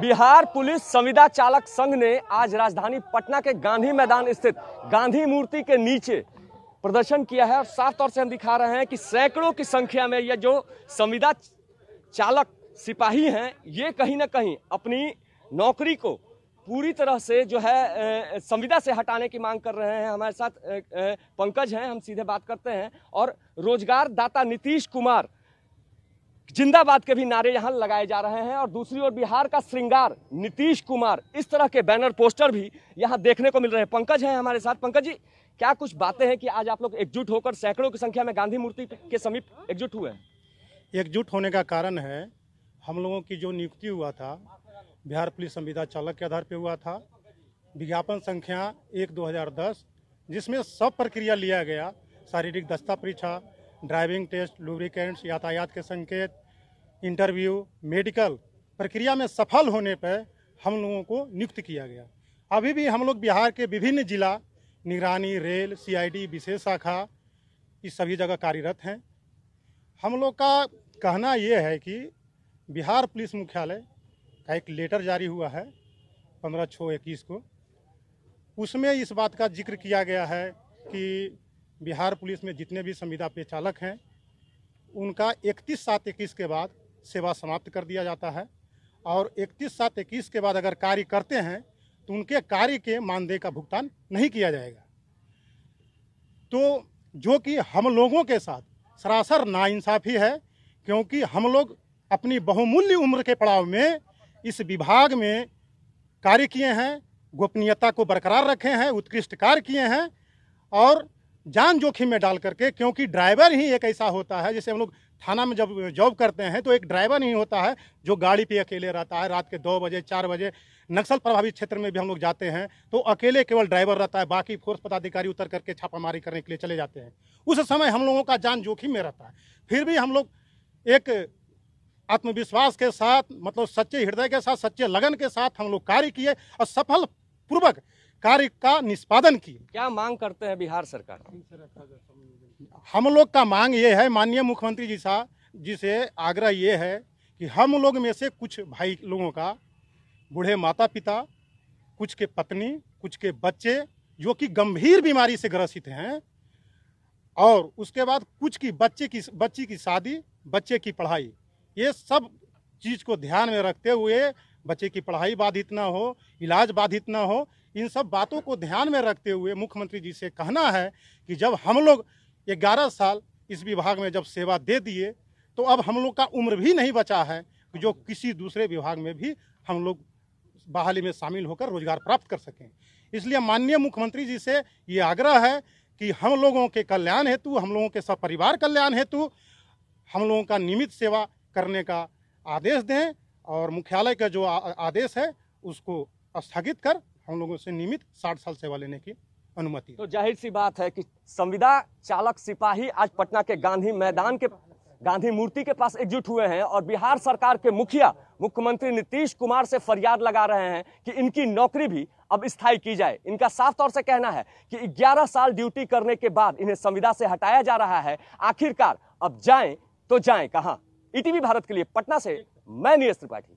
Bihar police संविदा चालक संघ ने आज राजधानी पटना के गांधी मैदान स्थित गांधी मूर्ति के नीचे प्रदर्शन किया है और साफ तौर से हम दिखा रहे हैं कि सैकड़ों की संख्या में ये जो संविदा चालक सिपाही हैं ये कहीं ना कहीं अपनी नौकरी को पूरी तरह से जो है संविदा से हटाने की मांग कर रहे हैं हमारे साथ पंकज हैं हम सीधे बात करते हैं और रोजगारदाता नीतीश कुमार जिंदाबाद के भी नारे यहाँ लगाए जा रहे हैं और दूसरी ओर बिहार का श्रृंगार नीतीश कुमार इस तरह के बैनर पोस्टर भी यहाँ देखने को मिल रहे हैं पंकज हैं हमारे साथ पंकज जी क्या कुछ बातें हैं कि आज आप लोग एकजुट होकर सैकड़ों की संख्या में गांधी मूर्ति के समीप एकजुट हुए हैं एकजुट होने का कारण है हम लोगों की जो नियुक्ति हुआ था बिहार पुलिस संविदा चालक के आधार पर हुआ था विज्ञापन संख्या एक दो जिसमें सब प्रक्रिया लिया गया शारीरिक दस्ता परीक्षा ड्राइविंग टेस्ट लुब्रिकेंट्स यातायात के संकेत इंटरव्यू मेडिकल प्रक्रिया में सफल होने पर हम लोगों को नियुक्त किया गया अभी भी हम लोग बिहार के विभिन्न जिला निगरानी रेल सीआईडी विशेष शाखा इस सभी जगह कार्यरत हैं हम लोग का कहना ये है कि बिहार पुलिस मुख्यालय का एक लेटर जारी हुआ है पंद्रह छः इक्कीस को उसमें इस बात का जिक्र किया गया है कि बिहार पुलिस में जितने भी संविदा पे चालक हैं उनका इकतीस सात इक्कीस के बाद सेवा समाप्त कर दिया जाता है और इकतीस सात इक्कीस के बाद अगर कार्य करते हैं तो उनके कार्य के मानदेय का भुगतान नहीं किया जाएगा तो जो कि हम लोगों के साथ सरासर नाइंसाफ़ी है क्योंकि हम लोग अपनी बहुमूल्य उम्र के पड़ाव में इस विभाग में कार्य किए हैं गोपनीयता को बरकरार रखे हैं उत्कृष्ट कार्य किए हैं और जान जोखिम में डाल करके क्योंकि ड्राइवर ही एक ऐसा होता है जैसे हम लोग थाना में जब जॉब करते हैं तो एक ड्राइवर नहीं होता है जो गाड़ी पे अकेले रहता है रात के दो बजे चार बजे नक्सल प्रभावित क्षेत्र में भी हम लोग जाते हैं तो अकेले केवल ड्राइवर रहता है बाकी फोर्स पदाधिकारी उतर करके छापामारी करने के लिए चले जाते हैं उस समय हम लोगों का जान जोखिम में रहता है फिर भी हम लोग एक आत्मविश्वास के साथ मतलब सच्चे हृदय के साथ सच्चे लगन के साथ हम लोग कार्य किए और सफल पूर्वक कार्य का निष्पादन किए क्या मांग करते हैं बिहार सरकार हम लोग का मांग ये है माननीय मुख्यमंत्री जी सा जी से आग्रह ये है कि हम लोग में से कुछ भाई लोगों का बूढ़े माता पिता कुछ के पत्नी कुछ के बच्चे जो कि गंभीर बीमारी से ग्रसित हैं और उसके बाद कुछ की बच्चे की बच्ची की शादी बच्चे की पढ़ाई ये सब चीज़ को ध्यान में रखते हुए बच्चे की पढ़ाई बाधित ना हो इलाज बाधित ना हो इन सब बातों को ध्यान में रखते हुए मुख्यमंत्री जी से कहना है कि जब हम लोग ग्यारह साल इस विभाग में जब सेवा दे दिए तो अब हम लोग का उम्र भी नहीं बचा है जो किसी दूसरे विभाग में भी हम लोग बहाली में शामिल होकर रोजगार प्राप्त कर सकें इसलिए माननीय मुख्यमंत्री जी से ये आग्रह है कि हम लोगों के कल्याण हेतु हम लोगों के सब परिवार कल्याण हेतु हम लोगों का नियमित सेवा करने का आदेश दें और मुख्यालय का जो आदेश है उसको स्थगित कर हम लोगों से नियमित साठ साल सेवा लेने की अनुमति तो जाहिर सी बात है कि संविदा चालक सिपाही आज पटना के गांधी मैदान के गांधी मूर्ति के पास एकजुट हुए हैं और बिहार सरकार के मुखिया मुख्यमंत्री नीतीश कुमार से फरियाद लगा रहे हैं कि इनकी नौकरी भी अब स्थायी की जाए इनका साफ तौर से कहना है कि 11 साल ड्यूटी करने के बाद इन्हें संविदा से हटाया जा रहा है आखिरकार अब जाएं तो जाएं कहां ईटीवी भारत के लिए पटना से मैं नीरज त्रिपाठी